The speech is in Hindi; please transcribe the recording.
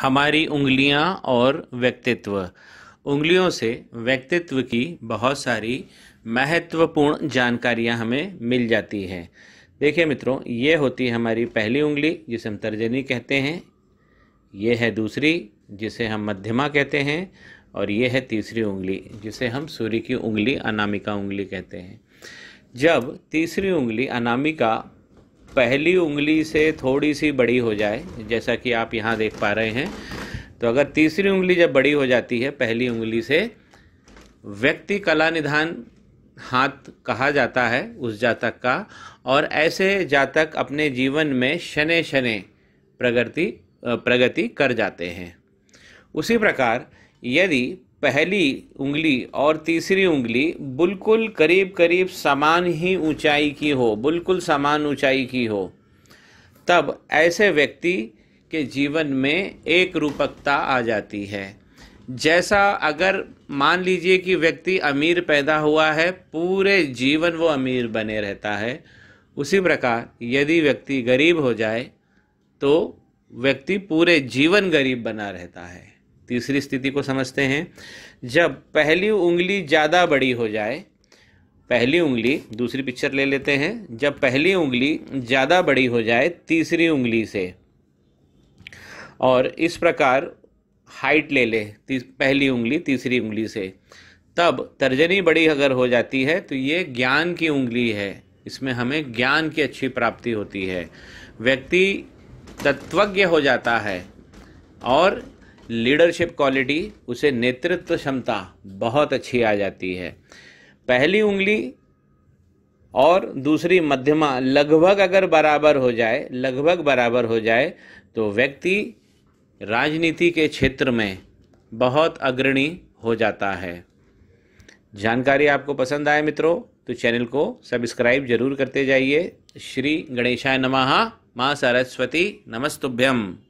हमारी उंगलियां और व्यक्तित्व उंगलियों से व्यक्तित्व की बहुत सारी महत्वपूर्ण जानकारियां हमें मिल जाती हैं देखिए मित्रों ये होती है हमारी पहली उंगली जिसे हम तर्जनी कहते हैं ये है दूसरी जिसे हम मध्यमा कहते हैं और ये है तीसरी उंगली जिसे हम सूर्य की उंगली अनामिका उंगली कहते हैं जब तीसरी उंगली अनामिका पहली उंगली से थोड़ी सी बड़ी हो जाए जैसा कि आप यहाँ देख पा रहे हैं तो अगर तीसरी उंगली जब बड़ी हो जाती है पहली उंगली से व्यक्ति कला निधान हाथ कहा जाता है उस जातक का और ऐसे जातक अपने जीवन में शने शने प्रगति प्रगति कर जाते हैं उसी प्रकार यदि पहली उंगली और तीसरी उंगली बिल्कुल करीब करीब समान ही ऊंचाई की हो बिल्कुल समान ऊंचाई की हो तब ऐसे व्यक्ति के जीवन में एक रूपकता आ जाती है जैसा अगर मान लीजिए कि व्यक्ति अमीर पैदा हुआ है पूरे जीवन वो अमीर बने रहता है उसी प्रकार यदि व्यक्ति गरीब हो जाए तो व्यक्ति पूरे जीवन गरीब बना रहता है तीसरी स्थिति को समझते हैं जब पहली उंगली ज़्यादा बड़ी हो जाए पहली उंगली दूसरी पिक्चर ले लेते हैं जब पहली उंगली ज़्यादा बड़ी हो जाए तीसरी उंगली से और इस प्रकार हाइट ले ले पहली उंगली तीसरी उंगली से तब तर्जनी बड़ी अगर हो जाती है तो ये ज्ञान की उंगली है इसमें हमें ज्ञान की अच्छी प्राप्ति होती है व्यक्ति तत्वज्ञ हो जाता है और लीडरशिप क्वालिटी उसे नेतृत्व क्षमता बहुत अच्छी आ जाती है पहली उंगली और दूसरी मध्यमा लगभग अगर बराबर हो जाए लगभग बराबर हो जाए तो व्यक्ति राजनीति के क्षेत्र में बहुत अग्रणी हो जाता है जानकारी आपको पसंद आए मित्रों तो चैनल को सब्सक्राइब जरूर करते जाइए श्री गणेशाय नमः माँ सरस्वती नमस्तुभ्यम